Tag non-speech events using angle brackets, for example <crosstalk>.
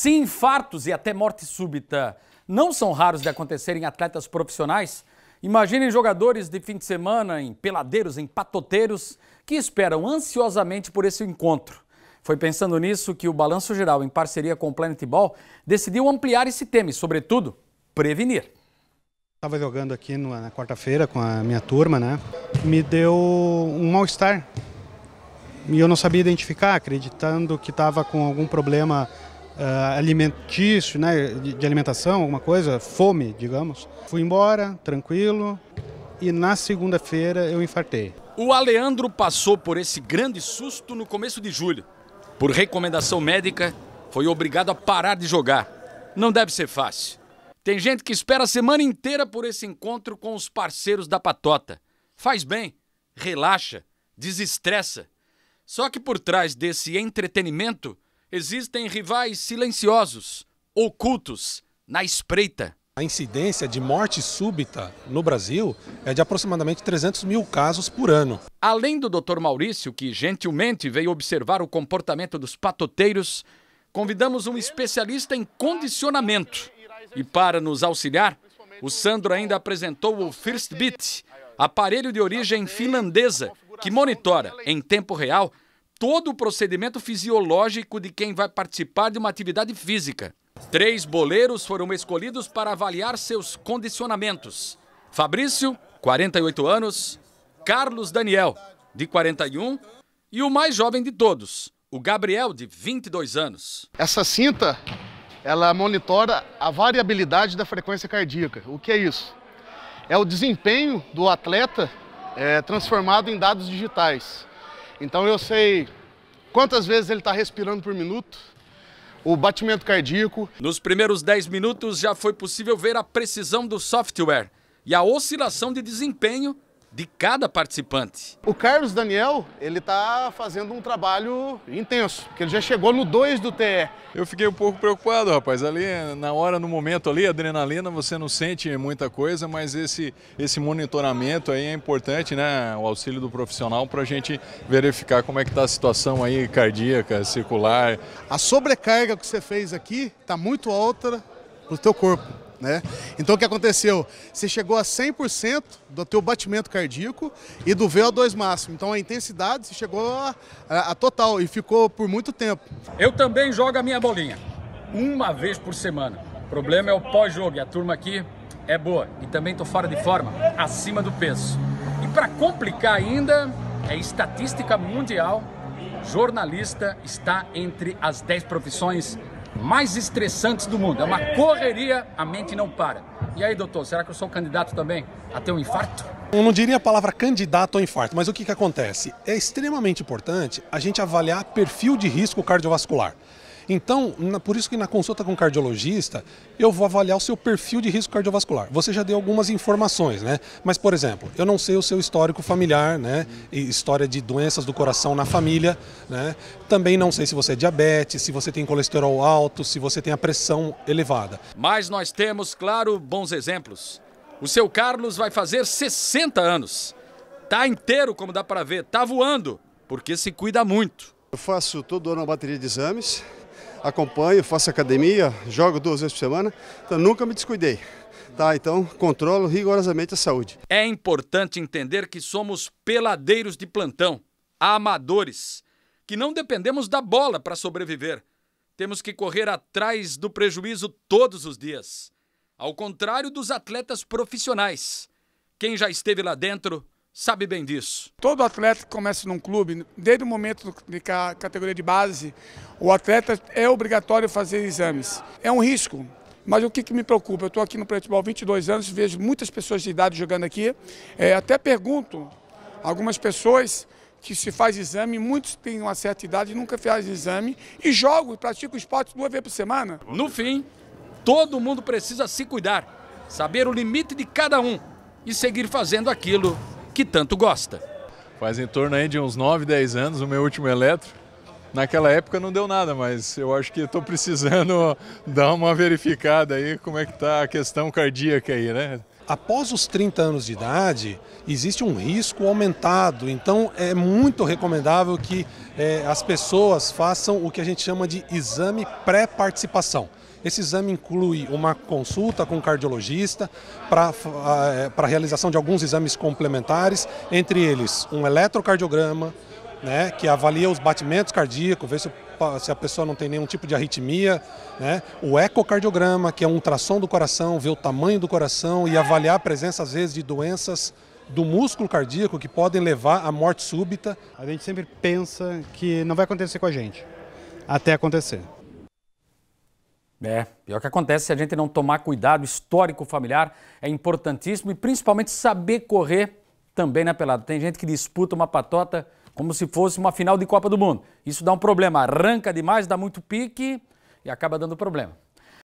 Se infartos e até morte súbita não são raros de acontecer em atletas profissionais, imaginem jogadores de fim de semana, em peladeiros, em patoteiros, que esperam ansiosamente por esse encontro. Foi pensando nisso que o Balanço Geral, em parceria com o Planet Ball, decidiu ampliar esse tema e, sobretudo, prevenir. Estava jogando aqui na quarta-feira com a minha turma, né? Me deu um mal-estar. E eu não sabia identificar, acreditando que estava com algum problema uh, alimentício, né, de, de alimentação, alguma coisa, fome, digamos. Fui embora, tranquilo, e na segunda-feira eu infartei. O Aleandro passou por esse grande susto no começo de julho. Por recomendação médica, foi obrigado a parar de jogar. Não deve ser fácil. Tem gente que espera a semana inteira por esse encontro com os parceiros da patota. Faz bem, relaxa, desestressa. Só que por trás desse entretenimento existem rivais silenciosos, ocultos, na espreita. A incidência de morte súbita no Brasil é de aproximadamente 300 mil casos por ano. Além do Dr. Maurício, que gentilmente veio observar o comportamento dos patoteiros, convidamos um especialista em condicionamento. E para nos auxiliar, o Sandro ainda apresentou o First Beat, aparelho de origem finlandesa que monitora em tempo real todo o procedimento fisiológico de quem vai participar de uma atividade física. Três boleiros foram escolhidos para avaliar seus condicionamentos: Fabrício, 48 anos, Carlos Daniel, de 41, e o mais jovem de todos, o Gabriel, de 22 anos. Essa cinta ela monitora a variabilidade da frequência cardíaca. O que é isso? É o desempenho do atleta é, transformado em dados digitais. Então eu sei quantas vezes ele está respirando por minuto, o batimento cardíaco. Nos primeiros 10 minutos já foi possível ver a precisão do software e a oscilação de desempenho de cada participante. O Carlos Daniel, ele está fazendo um trabalho intenso, porque ele já chegou no 2 do TE. Eu fiquei um pouco preocupado, rapaz. Ali, na hora, no momento ali, adrenalina, você não sente muita coisa, mas esse, esse monitoramento aí é importante, né? O auxílio do profissional para a gente verificar como é que está a situação aí cardíaca, circular. A sobrecarga que você fez aqui está muito alta para o teu corpo. Né? Então o que aconteceu? Você chegou a 100% do teu batimento cardíaco e do VO2 máximo. Então a intensidade você chegou a, a, a total e ficou por muito tempo. Eu também jogo a minha bolinha, uma vez por semana. O problema é o pós-jogo e a turma aqui é boa. E também estou fora de forma, acima do peso. E para complicar ainda, é estatística mundial, jornalista está entre as 10 profissões mais estressantes do mundo. É uma correria, a mente não para. E aí, doutor, será que eu sou candidato também a ter um infarto? Eu não diria a palavra candidato ao infarto, mas o que, que acontece? É extremamente importante a gente avaliar perfil de risco cardiovascular. Então, na, por isso que na consulta com o cardiologista, eu vou avaliar o seu perfil de risco cardiovascular. Você já deu algumas informações, né? Mas, por exemplo, eu não sei o seu histórico familiar, né? E história de doenças do coração na família, né? Também não sei se você é diabetes, se você tem colesterol alto, se você tem a pressão elevada. Mas nós temos, claro, bons exemplos. O seu Carlos vai fazer 60 anos. Tá inteiro, como dá para ver, tá voando, porque se cuida muito. Eu faço todo ano uma bateria de exames, acompanho, faço academia, jogo duas vezes por semana, então nunca me descuidei. Tá, então controlo rigorosamente a saúde. É importante entender que somos peladeiros de plantão, amadores, que não dependemos da bola para sobreviver. Temos que correr atrás do prejuízo todos os dias. Ao contrário dos atletas profissionais. Quem já esteve lá dentro sabe bem disso. Todo atleta que começa num clube, desde o momento de categoria de base, o atleta é obrigatório fazer exames. É um risco. Mas o que, que me preocupa? Eu estou aqui no futebol 22 anos, vejo muitas pessoas de idade jogando aqui. É, até pergunto, algumas pessoas que se faz exame, muitos têm uma certa idade e nunca fazem exame, e jogam e o esporte duas vezes por semana. No fim, todo mundo precisa se cuidar, saber o limite de cada um e seguir fazendo aquilo que tanto gosta. Faz em torno aí de uns 9, 10 anos o meu último eletro. Naquela época não deu nada, mas eu acho que estou precisando <laughs> dar uma verificada aí como é que está a questão cardíaca aí, né? Após os 30 anos de idade, existe um risco aumentado, então é muito recomendável que é, as pessoas façam o que a gente chama de exame pré-participação. Esse exame inclui uma consulta com um cardiologista para ah, é, a realização de alguns exames complementares, entre eles um eletrocardiograma, né, que avalia os batimentos cardíacos, vê se, se, a pessoa não tem nenhum tipo de arritmia, né, o ecocardiograma, que é um ultrassom do coração, ver o tamanho do coração e avaliar a presença, às vezes, de doenças do músculo cardíaco que podem levar à morte súbita. A gente sempre pensa que não vai acontecer com a gente, até acontecer. É, pior que acontece se a gente não tomar cuidado. Histórico familiar é importantíssimo e principalmente saber correr também na né, pelada. Tem gente que disputa uma patota como se fosse uma final de Copa do Mundo. Isso dá um problema. Arranca demais, dá muito pique e acaba dando problema.